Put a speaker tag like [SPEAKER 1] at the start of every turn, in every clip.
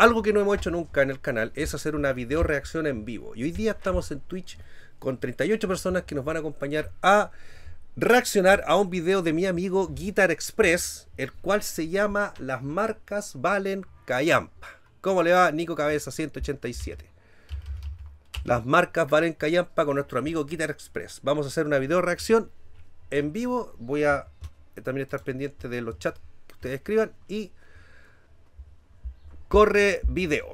[SPEAKER 1] algo que no hemos hecho nunca en el canal es hacer una video reacción en vivo. Y hoy día estamos en Twitch con 38 personas que nos van a acompañar a reaccionar a un video de mi amigo Guitar Express, el cual se llama Las marcas valen callampa. ¿Cómo le va Nico Cabeza 187? Las marcas valen callampa con nuestro amigo Guitar Express. Vamos a hacer una video reacción en vivo. Voy a eh, también estar pendiente de los chats que ustedes escriban y corre video.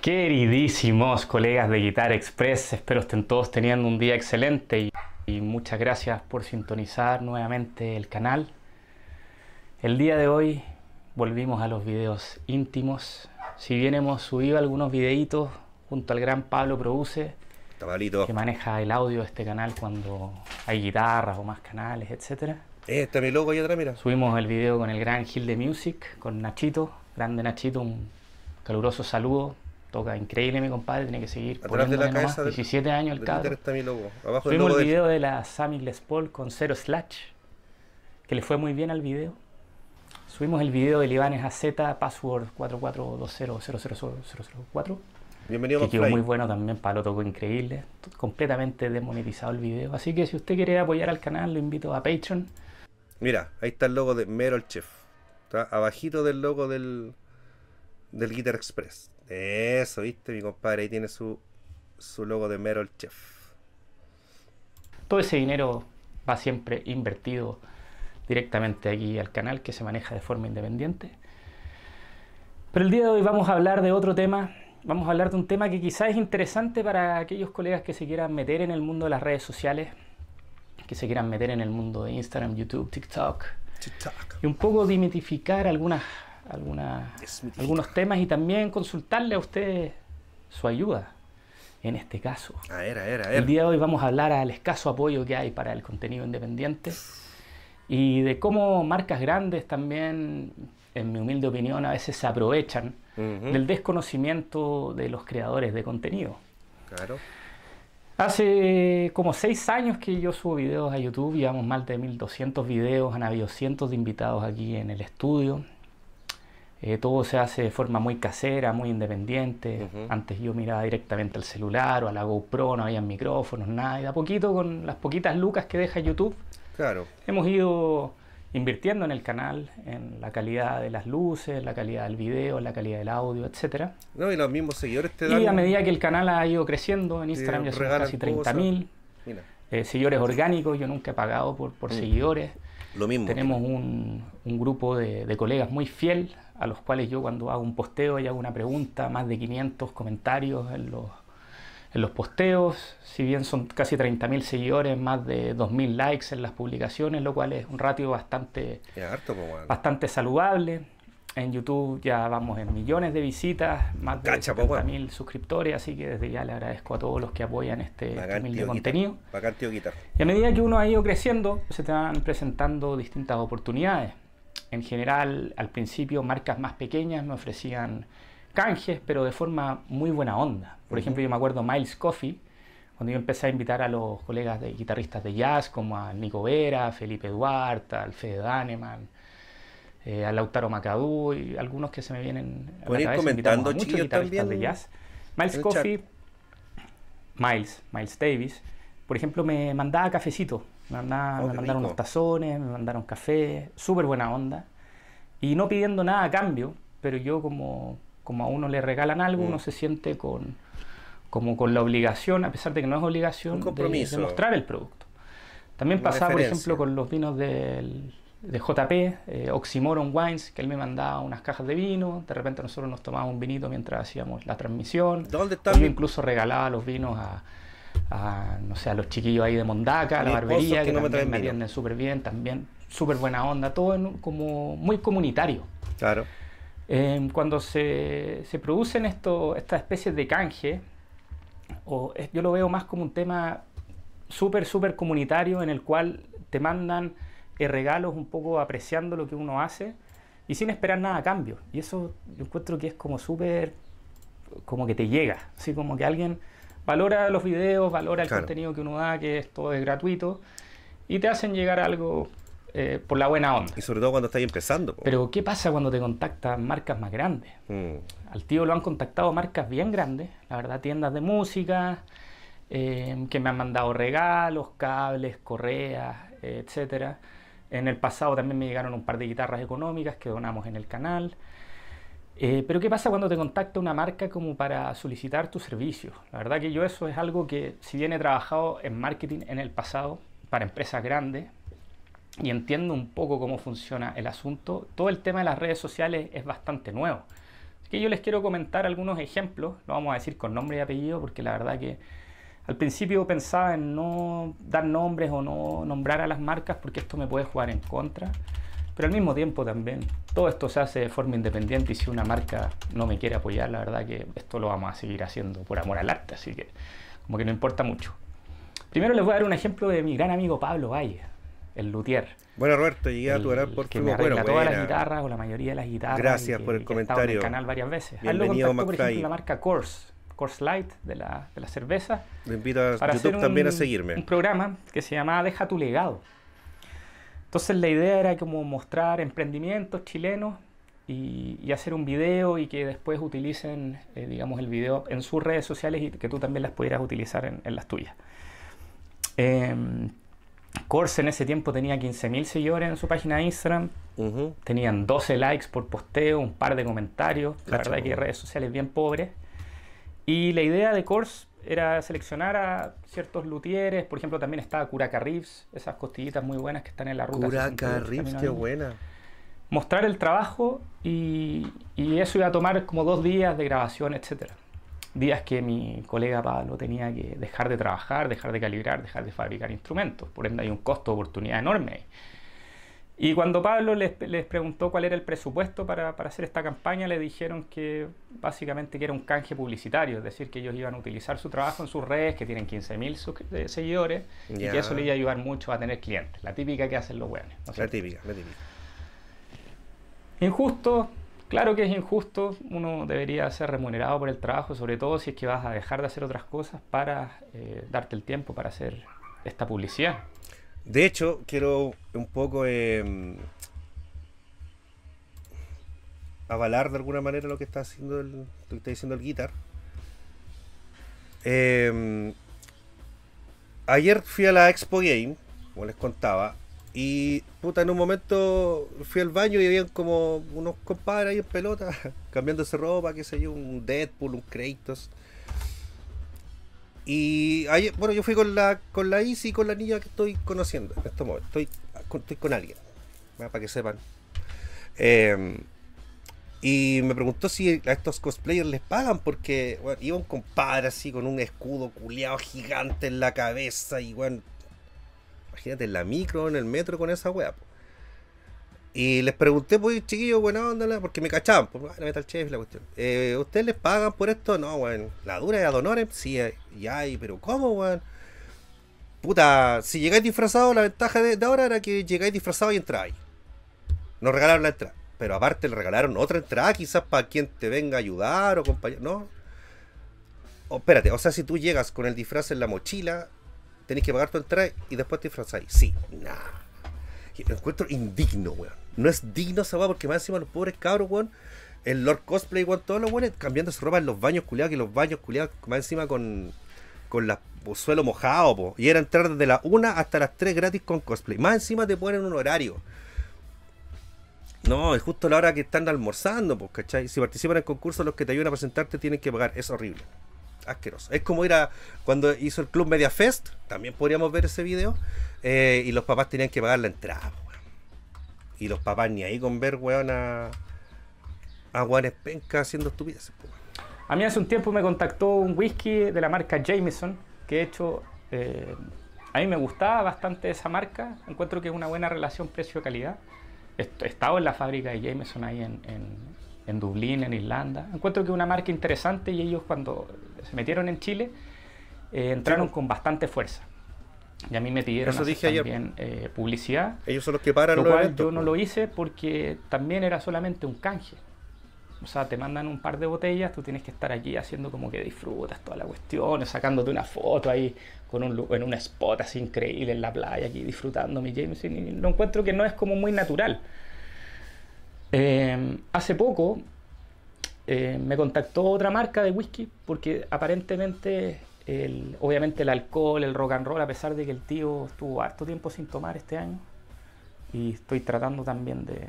[SPEAKER 2] Queridísimos colegas de Guitar Express, espero estén todos teniendo un día excelente y, muchas gracias por sintonizar nuevamente el canal. El día de hoy volvimos a los videos íntimos. Si bien hemos subido algunos videitos junto al gran Pablo Produce, que maneja el audio de este canal cuando hay guitarras o más canales, etcétera
[SPEAKER 1] este, mi loco ahí atrás, mira. Subimos el video con
[SPEAKER 2] el gran Gil de Music, con Nachito, grande Nachito, un caluroso saludo. Toca increíble mi compadre, tiene que seguir atrás la cabeza 17 años el cabrón. Subimos el, video de, la Sammy Les Paul con cero slash, que le fue muy bien al video. Subimos el video del Ivanes AZ, password 44200004 Bienvenido que quedó muy bueno también, Palo tocó increíble, completamente demonetizado el video. Así que si usted quiere apoyar al canal, lo invito a Patreon
[SPEAKER 1] Mira, ahí está el logo de Meryl Chef. Está abajito del logo del, del Guitar Express. Eso, viste, mi compadre. Ahí tiene su, su logo de Meryl Chef.
[SPEAKER 2] Todo ese dinero va siempre invertido directamente aquí al canal que se maneja de forma independiente. Pero el día de hoy vamos a hablar de otro tema. Vamos a hablar de un tema que quizás es interesante para aquellos colegas que se quieran meter en el mundo de las redes sociales que se quieran meter en el mundo de Instagram, YouTube, TikTok. Y un poco dimitificar algunas, algunos temas y también consultarle a ustedes su ayuda en este caso. El día de hoy vamos a hablar al escaso apoyo que hay para el contenido independiente y de cómo marcas grandes también, en mi humilde opinión, a veces se aprovechan del desconocimiento de los creadores de contenido. Claro. Hace como seis años que yo subo videos a YouTube, llevamos más de 1200 videos, han habido cientos de invitados aquí en el estudio. Eh, todo se hace de forma muy casera, muy independiente. Antes yo miraba directamente al celular o a la GoPro, no había micrófonos, nada. Y de a poquito, con las poquitas lucas que deja YouTube, claro. hemos ido invirtiendo en el canal, en la calidad de las luces, la calidad del video, la calidad del audio, etc.
[SPEAKER 1] y los mismos seguidores Y a medida
[SPEAKER 2] que el canal ha ido creciendo, en Instagram ya son casi 30.000 mil eh, seguidores orgánicos, yo nunca he pagado por, mm. seguidores. Lo mismo. Tenemos un, grupo de, de, colegas muy fiel, a los cuales yo cuando hago un posteo y hago una pregunta, más de 500 comentarios en los en los posteos, si bien son casi 30.000 seguidores, más de 2.000 likes en las publicaciones, lo cual es un ratio bastante, pues, bastante saludable. En YouTube ya vamos en millones de visitas, más de 30.000 pues, suscriptores, así que desde ya le agradezco a todos los que apoyan este, contenido. y a medida que uno ha ido creciendo, se te van presentando distintas oportunidades. En general, al principio marcas más pequeñas me ofrecían canjes, pero de forma muy buena onda por ejemplo, yo me acuerdo Miles Coffee cuando yo empecé a invitar a los colegas de guitarristas de jazz, como a Nico Vera, a Felipe Duarte, al Fede Daneman, eh, a Lautaro Macadú y algunos que se me vienen a la cabeza. comentando, a guitarristas de jazz. Miles Coffee, Miles, Miles Davis, por ejemplo, me mandaba cafecito, me, mandaba, oh, mandaron unos tazones, me mandaron café, súper buena onda, y no pidiendo nada a cambio, pero yo como, como a uno le regalan algo, mm. uno se siente con como con la obligación, a pesar de que no es obligación, de, mostrar el producto. También pasaba, por ejemplo, con los vinos del, de JP, eh, Oxymoron Wines, que él me mandaba unas cajas de vino, de repente nosotros nos tomábamos un vinito mientras hacíamos la transmisión. ¿Dónde incluso regalaba los vinos a, no sé, a los chiquillos ahí de Mondaca, a la barbería, que, me, súper bien, también súper buena onda, todo como muy comunitario. Claro. Em, cuando se, producen estas especies de canje, o yo lo veo más como un tema súper, súper comunitario en el cual te mandan eh, regalos un poco apreciando lo que uno hace y sin esperar nada a cambio. Y eso yo encuentro que es como súper, como que te llega, así como que alguien valora los videos, valora el contenido que uno da, que es todo es gratuito, y te hacen llegar algo eh, por la buena onda. Y sobre todo cuando estáis empezando. Pero ¿qué pasa cuando te contactan marcas más grandes? Mm. Al tío lo han contactado marcas bien grandes, la verdad, tiendas de música, eh, que me han mandado regalos, cables, correas, etc. etcétera. En el pasado también me llegaron un par de guitarras económicas que donamos en el canal. Eh, pero ¿qué pasa cuando te contacta una marca como para solicitar tus servicios? La verdad que yo eso es algo que si bien he trabajado en marketing en el pasado para empresas grandes, y entiendo un poco cómo funciona el asunto, todo el tema de las redes sociales es bastante nuevo. Así que yo les quiero comentar algunos ejemplos, lo vamos a decir con nombre y apellido, porque la verdad que al principio pensaba en no dar nombres o no nombrar a las marcas, porque esto me puede jugar en contra. Pero al mismo tiempo también, todo esto se hace de forma independiente y si una marca no me quiere apoyar, la verdad que esto lo vamos a seguir haciendo por amor al arte, así que como que no importa mucho. Primero les voy a dar un ejemplo de mi gran amigo Pablo Valle el luthier. Bueno, Roberto, llegué el, a tu que me arregla todas las guitarras o la mayoría de las guitarras. Gracias por el comentario. en el canal varias veces. Bienvenido, contacto, por ejemplo, la marca course course Light de la, cerveza.
[SPEAKER 1] Te invito a YouTube también a seguirme. Un
[SPEAKER 2] programa que se llama Deja tu legado. Entonces la idea era como mostrar emprendimientos chilenos y, hacer un video y que después utilicen, eh, digamos, el video en sus redes sociales y que tú también las pudieras utilizar en, las tuyas. Eh, Corse en ese tiempo tenía 15.000 seguidores en su página de Instagram. Tenían 12 likes por posteo, un par de comentarios. La verdad que redes sociales bien pobres. Y la idea de Corse era seleccionar a ciertos luthieres. Por ejemplo, también estaba Curaca Reeves, esas costillitas muy buenas que están en la ruta. Curaca Reeves, qué buena. Mostrar el trabajo y, y eso iba a tomar como dos días de grabación, etcétera días que mi colega Pablo tenía que dejar de trabajar, dejar de calibrar, dejar de fabricar instrumentos. Por ende hay un costo de oportunidad enorme Y cuando Pablo les, preguntó cuál era el presupuesto para, hacer esta campaña, le dijeron que básicamente que era un canje publicitario, es decir, que ellos iban a utilizar su trabajo en sus redes, que tienen 15.000 seguidores, y que eso le iba a ayudar mucho a tener clientes. La típica que hacen los buenos.
[SPEAKER 1] la típica, la típica.
[SPEAKER 2] Injusto, Claro que es injusto, uno debería ser remunerado por el trabajo, sobre todo si es que vas a dejar de hacer otras cosas para eh, darte el tiempo para hacer esta publicidad.
[SPEAKER 1] De hecho, quiero un poco em, avalar de alguna manera lo que está haciendo el, lo que está diciendo el guitar. Em, ayer fui a la Expo Game, como les contaba, y puta, en un momento fui al baño y habían como unos compadres ahí en pelota, cambiándose ropa, que se yo, un Deadpool, un Kratos. Y bueno, yo fui con la con la Isi y con la niña que estoy conociendo en este momento Estoy con, estoy con alguien, para que sepan. Em, y me preguntó si a estos cosplayers les pagan, porque iba un compadre así con un escudo culeado gigante en la cabeza y bueno, Imagínate en la micro, en el metro con esa weá. Y les pregunté, pues, chiquillos, bueno, porque me cachaban, pues, ah, metal chef la cuestión. Eh, ¿Ustedes les pagan por esto? No, weón. La dura es donores. sí, eh, ya, pero ¿cómo, weón? Puta, si llegáis disfrazados, la ventaja de, ahora era que llegáis disfrazados y entráis. Nos regalaron la entrada. Pero aparte le regalaron otra entrada, quizás para quien te venga a ayudar o compañero. No. espérate, o sea, si tú llegas con el disfraz en la mochila, tenéis que pagar tu entrada y después te disfrazáis. Sí, nada. Lo encuentro indigno, weón. No es digno esa weón, porque más encima los pobres cabros, weón. El Lord Cosplay, weón, todo los weones cambiando su ropa en los baños culiados, que los baños culiados, más encima con, con la suelo mojado, po. Y era entrar desde la 1 hasta las 3 gratis con cosplay. Más encima te ponen un horario. No, es justo la hora que están almorzando, pues, ¿cachai? Si participan en el concurso, los que te ayudan a presentarte tienen que pagar. Es horrible asqueroso. Es como era cuando hizo el Club Media Fest, también podríamos ver ese video, eh, y los papás tenían que pagar la entrada, Y los papás ni ahí con ver, weón, a, haciendo estupideces, weón. A mí hace un tiempo me contactó un
[SPEAKER 2] whisky de la marca Jameson, que he hecho... Eh, a mí me gustaba bastante esa marca, encuentro que es una buena relación precio-calidad. He estado en la fábrica de Jameson ahí en, en, en, Dublín, en Irlanda. Encuentro que es una marca interesante y ellos cuando se metieron en Chile, eh, entraron con bastante fuerza. Y a mí me pidieron también eh, publicidad. Ellos son los que paran lo Yo pues. no lo hice porque también era solamente un canje. O sea, te mandan un par de botellas, tú tienes que estar allí haciendo como que disfrutas todas las cuestión, sacándote una foto ahí con un, en una spot así increíble en la playa, aquí disfrutando mi James. Y lo encuentro que no es como muy natural. Eh, hace poco eh, me contactó otra marca de whisky porque aparentemente, el, obviamente el alcohol, el rock and roll, a pesar de que el tío estuvo harto tiempo sin tomar este año, y estoy tratando también de,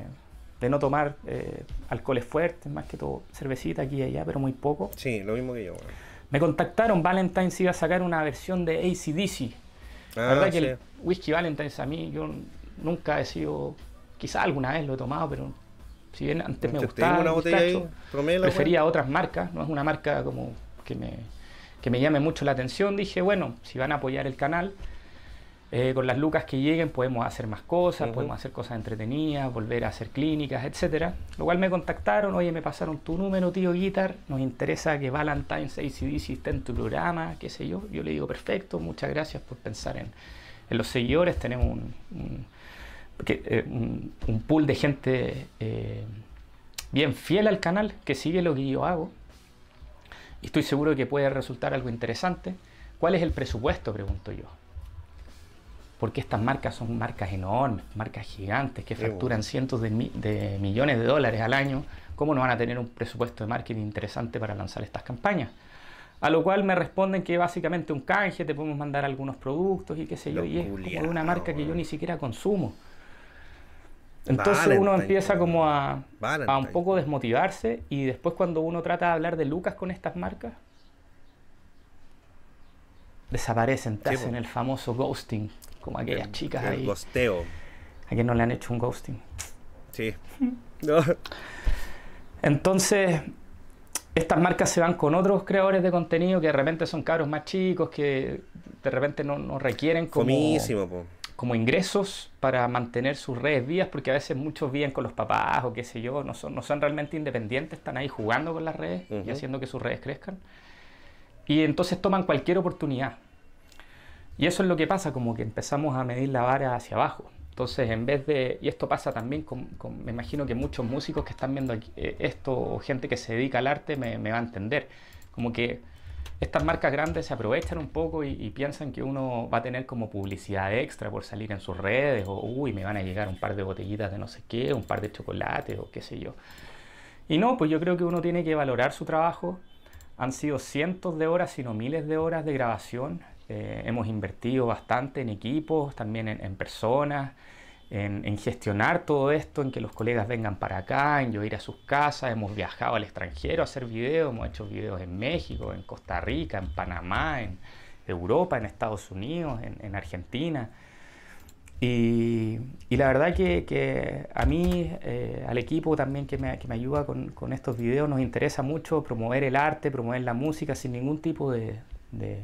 [SPEAKER 2] de no tomar eh, alcoholes fuertes, más que todo cervecita aquí y allá, pero muy poco. Sí, lo mismo que yo. Me contactaron, Valentine's iba a sacar una versión de ACDC.
[SPEAKER 1] Ah, la verdad sí. que el
[SPEAKER 2] whisky Valentine's a mí, yo nunca he sido, quizá alguna vez lo he tomado, pero si bien antes me gustaba una botella prefería otras marcas, no es una marca como que me, que me llame mucho la atención, dije, bueno, si van a apoyar el canal, eh, con las lucas que lleguen podemos hacer más cosas, podemos hacer cosas entretenidas, volver a hacer clínicas, etcétera. Lo cual me contactaron, oye, me pasaron tu número, tío Guitar, nos interesa que Valentine's ACDC esté en tu programa, qué sé yo. Yo le digo, perfecto, muchas gracias por pensar en, los seguidores, tenemos un que, eh, un, pool de gente eh, bien fiel al canal, que sigue lo que yo hago. Y estoy seguro de que puede resultar algo interesante. ¿Cuál es el presupuesto? Pregunto yo. Porque estas marcas son marcas enormes, marcas gigantes que facturan cientos de, millones de dólares al año. ¿Cómo no van a tener un presupuesto de marketing interesante para lanzar estas campañas? A lo cual me responden que básicamente un canje, te podemos mandar algunos productos y qué sé yo, y es como una marca que yo ni siquiera consumo.
[SPEAKER 1] Entonces uno empieza
[SPEAKER 2] como a, un poco desmotivarse y después cuando uno trata de hablar de Lucas con estas marcas, desaparecen, hacen el famoso ghosting, como aquellas chicas el ahí. Gosteo. A quien no le han hecho un ghosting.
[SPEAKER 1] Sí.
[SPEAKER 2] Entonces, estas marcas se van con otros creadores de contenido que de repente son cabros más chicos, que de repente no, requieren como... Comísimo, como ingresos para mantener sus redes vías, porque a veces muchos viven con los papás o qué sé yo, no son, no son realmente independientes, están ahí jugando con las redes y haciendo que sus redes crezcan. Y entonces toman cualquier oportunidad. Y eso es lo que pasa, como que empezamos a medir la vara hacia abajo. Entonces, en vez de, y esto pasa también con, me imagino que muchos músicos que están viendo eh, esto, o gente que se dedica al arte, me, me va a entender. Como que estas marcas grandes se aprovechan un poco y, piensan que uno va a tener como publicidad extra por salir en sus redes o, uy, me van a llegar un par de botellitas de no sé qué, un par de chocolates o qué sé yo. Y no, pues yo creo que uno tiene que valorar su trabajo. Han sido cientos de horas, sino miles de horas de grabación. Eh, hemos invertido bastante en equipos, también en, en personas en, gestionar todo esto, en que los colegas vengan para acá, en yo ir a sus casas, hemos viajado al extranjero a hacer videos, hemos hecho videos en México, en Costa Rica, en Panamá, en Europa, en Estados Unidos, en, Argentina. Y, la verdad que, a mí, eh, al equipo también que me, que ayuda con, estos videos, nos interesa mucho promover el arte, promover la música sin ningún tipo de, de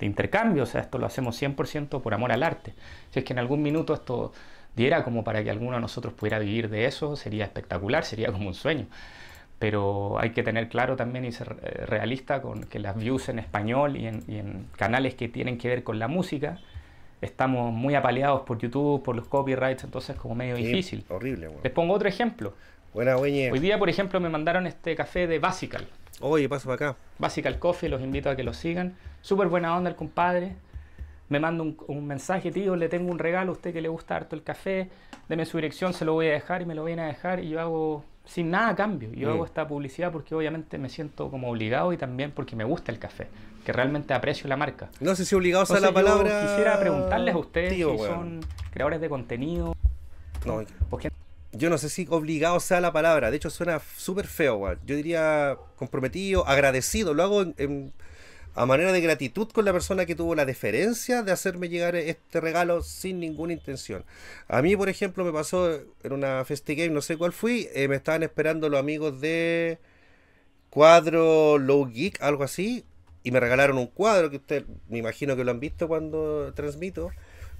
[SPEAKER 2] intercambio. O sea, esto lo hacemos 100% por amor al arte. Si es que en algún minuto esto diera como para que alguno de nosotros pudiera vivir de eso, sería espectacular, sería como un sueño. Pero hay que tener claro también y ser eh, realista con que las views en español y en, canales que tienen que ver con la música, estamos muy apaleados por YouTube, por los copyrights, entonces como medio difícil. Horrible, Les pongo otro ejemplo. Buena, Hoy día, por ejemplo, me mandaron este café de Basical. Oye, paso para acá. Basical Coffee, los invito a que lo sigan. Súper buena onda el compadre me mando un, mensaje, tío, le tengo un regalo a usted que le gusta harto el café, deme su dirección, se lo voy a dejar y me lo viene a dejar y yo hago sin nada cambio. Yo hago mm. esta publicidad porque obviamente me siento como obligado y también porque me gusta el café, que realmente aprecio la marca. No sé si obligado sea la palabra. Quisiera preguntarles a ustedes si son
[SPEAKER 1] creadores de contenido. No, yo no sé si obligado sea la palabra. De hecho, suena súper feo, Yo diría comprometido, agradecido. Lo hago en a manera de gratitud con la persona que tuvo la deferencia de hacerme llegar este regalo sin ninguna intención. A mí, por ejemplo, me pasó en una Game, no sé cuál fui, eh, me estaban esperando los amigos de Cuadro Low Geek, algo así, y me regalaron un cuadro que usted me imagino que lo han visto cuando transmito,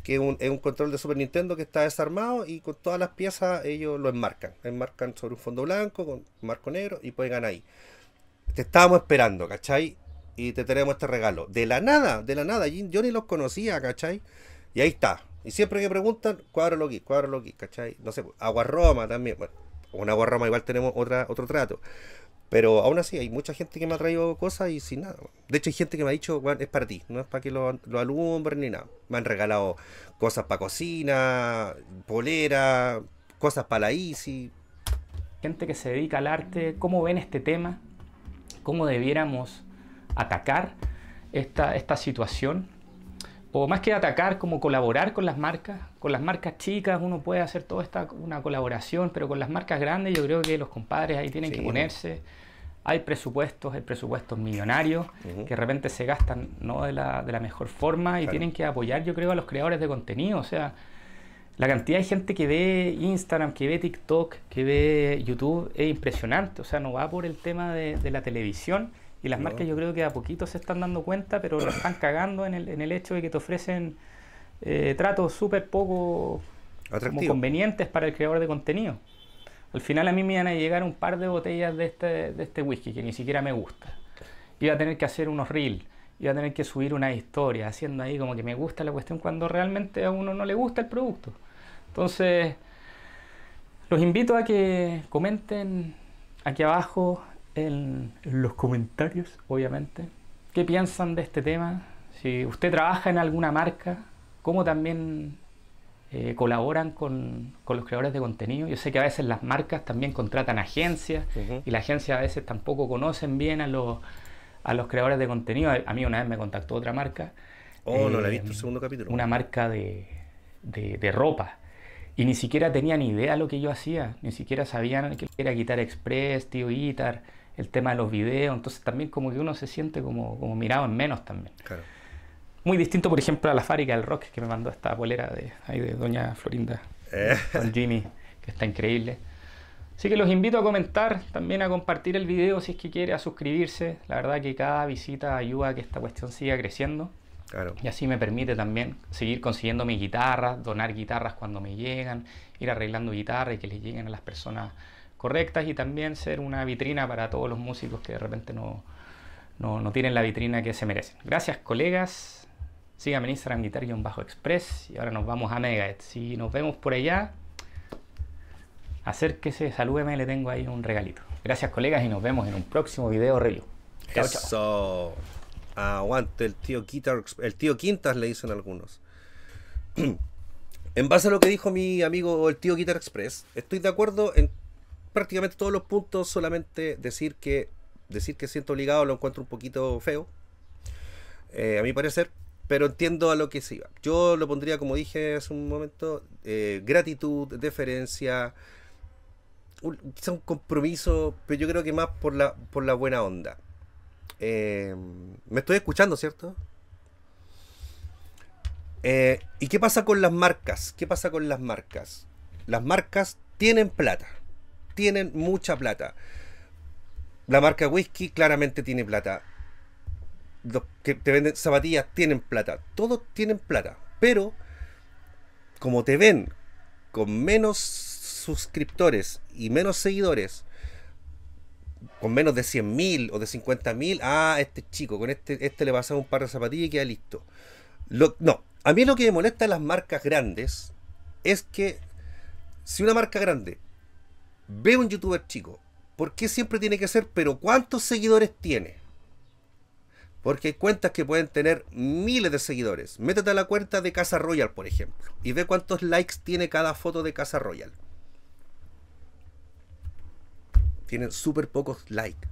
[SPEAKER 1] que es un, control de Super Nintendo que está desarmado y con todas las piezas ellos lo enmarcan. Enmarcan sobre un fondo blanco, con marco negro y ganar ahí. Te estábamos esperando, ¿cachai? y te tenemos este regalo. De la nada, de la nada, yo ni los conocía, ¿cachai? Y ahí está. Y siempre que preguntan, cuadro aquí, lo aquí, ¿cachai? No sé, roma también. Bueno, agua roma igual tenemos otro trato. Pero aún así, hay mucha gente que me ha traído cosas y sin nada. De hecho, hay gente que me ha dicho, es para ti, no es para que lo, lo alumbren ni nada. Me han regalado cosas para cocina, polera, cosas para la ICI. Gente que
[SPEAKER 2] se dedica al arte, ¿cómo ven este tema? ¿Cómo debiéramos atacar esta, esta situación. O más que atacar, como colaborar con las marcas. Con las marcas chicas uno puede hacer toda esta una colaboración, pero con las marcas grandes yo creo que los compadres ahí tienen que ponerse hay presupuestos, hay presupuestos millonarios que de repente se gastan de la, mejor forma y tienen que apoyar, yo creo, a los creadores de contenido. O sea, la cantidad de gente que ve Instagram, que ve TikTok, que ve YouTube es impresionante. O sea, no va por el tema de, de la televisión, y las marcas yo creo que a poquito se están dando cuenta, pero lo están cagando en el, hecho de que te ofrecen eh, tratos súper poco convenientes para el creador de contenido. Al final a mí me iban a llegar un par de botellas de este, de este whisky que ni siquiera me gusta. Iba a tener que hacer unos reels, iba a tener que subir una historia, haciendo ahí como que me gusta la cuestión cuando realmente a uno no le gusta el producto. Entonces, los invito a que comenten aquí abajo en los comentarios, obviamente, qué piensan de este tema, si usted trabaja en alguna marca, cómo también eh, colaboran con, con, los creadores de contenido. Yo sé que a veces las marcas también contratan agencias y las agencias a veces tampoco conocen bien a los, a los creadores de contenido. A mí una vez me contactó otra marca. Oh, no la he eh, visto el segundo capítulo. Una marca de, de, de ropa y ni siquiera tenían idea lo que yo hacía, ni siquiera sabían que era Guitar Express, Tío Guitar, el tema de los videos, entonces también como que uno se siente como, como mirado en menos también. Muy distinto, por ejemplo, a la fábrica del rock que me mandó esta polera de, de Doña Florinda eh. Jimmy, que está increíble. Así que los invito a comentar, también a compartir el video si es que quiere, a suscribirse. La verdad que cada visita ayuda a que esta cuestión siga creciendo. Y así me permite también seguir consiguiendo mis guitarras, donar guitarras cuando me llegan, ir arreglando guitarras y que les lleguen a las personas correctas y también ser una vitrina para todos los músicos que de repente no, no, tienen la vitrina que se merecen. Gracias colegas, síganme en Instagram guitar-express y ahora nos vamos a Megaet. Si nos vemos por allá, acérquese, salúdeme, le tengo ahí un regalito. Gracias colegas y nos vemos en un próximo video review.
[SPEAKER 1] Aguante el tío Guitar, el tío Quintas le dicen algunos. en base a lo que dijo mi amigo el tío Guitar Express, estoy de acuerdo en prácticamente todos los puntos, solamente decir que decir que siento obligado lo encuentro un poquito feo, eh, a mi parecer, pero entiendo a lo que se iba. Yo lo pondría, como dije hace un momento, eh, gratitud, deferencia, un, quizá un compromiso, pero yo creo que más por la, por la buena onda. Eh, me estoy escuchando, ¿cierto? ¿Y qué pasa con las marcas? ¿Qué pasa con las marcas? Las marcas tienen plata tienen mucha plata. La marca whisky claramente tiene plata. Los que te venden zapatillas tienen plata. Todos tienen plata. Pero como te ven con menos suscriptores y menos seguidores, con menos de 100.000 o de 50.000, ah, este chico, con este, este le pasamos un par de zapatillas y queda listo. no, a mí lo que me molesta de las marcas grandes es que si una marca grande Ve un youtuber chico. ¿Por qué siempre tiene que ser, pero cuántos seguidores tiene? Porque hay cuentas que pueden tener miles de seguidores. Métete a la cuenta de Casa Royal, por ejemplo, y ve cuántos likes tiene cada foto de Casa Royal. Tienen súper pocos likes.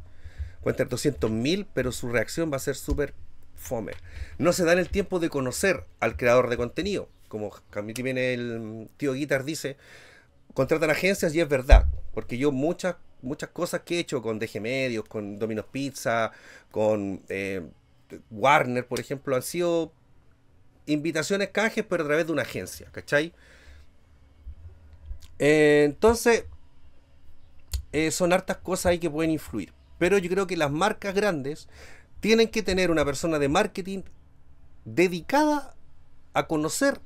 [SPEAKER 1] Cuentan 200.000, pero su reacción va a ser súper fome. No se dan el tiempo de conocer al creador de contenido. Como también el tío Guitar dice, contratan agencias y es verdad. Porque yo muchas, muchas cosas que he hecho con DG Medios, con Domino's Pizza, con eh, Warner, por ejemplo, han sido invitaciones, canjes, pero a través de una agencia, ¿cachai? Eh, entonces, eh, son hartas cosas ahí que pueden influir. Pero yo creo que las marcas grandes tienen que tener una persona de marketing dedicada a conocer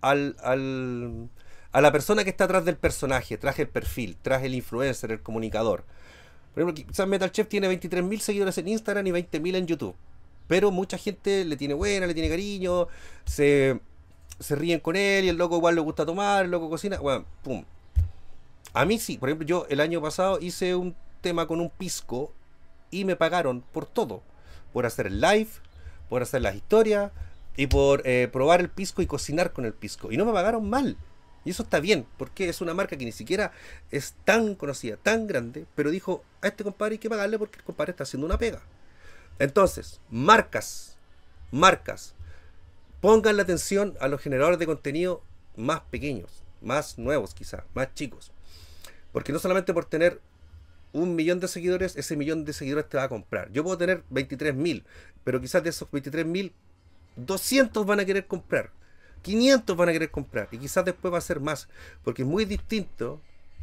[SPEAKER 1] al, a la persona que está atrás del personaje, traje el perfil, traje el influencer, el comunicador. Por ejemplo, quizás Metal Chef tiene 23.000 seguidores en Instagram y 20.000 en YouTube. Pero mucha gente le tiene buena, le tiene cariño, se, ríen con él y el loco igual le gusta tomar, el loco cocina. Bueno, pum. A mí sí, por ejemplo, yo el año pasado hice un tema con un pisco y me pagaron por todo. Por hacer el live, por hacer las historias y por eh, probar el pisco y cocinar con el pisco. Y no me pagaron mal. Y eso está bien, porque es una marca que ni siquiera es tan conocida, tan grande, pero dijo, a este compadre hay que pagarle porque el compadre está haciendo una pega. Entonces, marcas, marcas, pongan la atención a los generadores de contenido más pequeños, más nuevos quizás, más chicos. Porque no solamente por tener un millón de seguidores, ese millón de seguidores te va a comprar. Yo puedo tener 23 mil, pero quizás de esos 23 mil, 200 van a querer comprar. 500 van a querer comprar y quizás después va a ser más, porque es muy distinto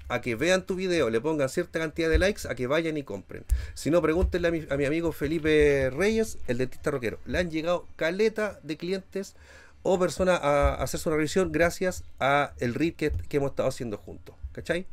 [SPEAKER 1] a que vean tu video, le pongan cierta cantidad de likes, a que vayan y compren. Si no, pregúntenle a mi, amigo Felipe Reyes, el dentista roquero. Le han llegado caleta de clientes o personas a hacerse una revisión gracias a el que, que hemos estado haciendo juntos. ¿Cachai?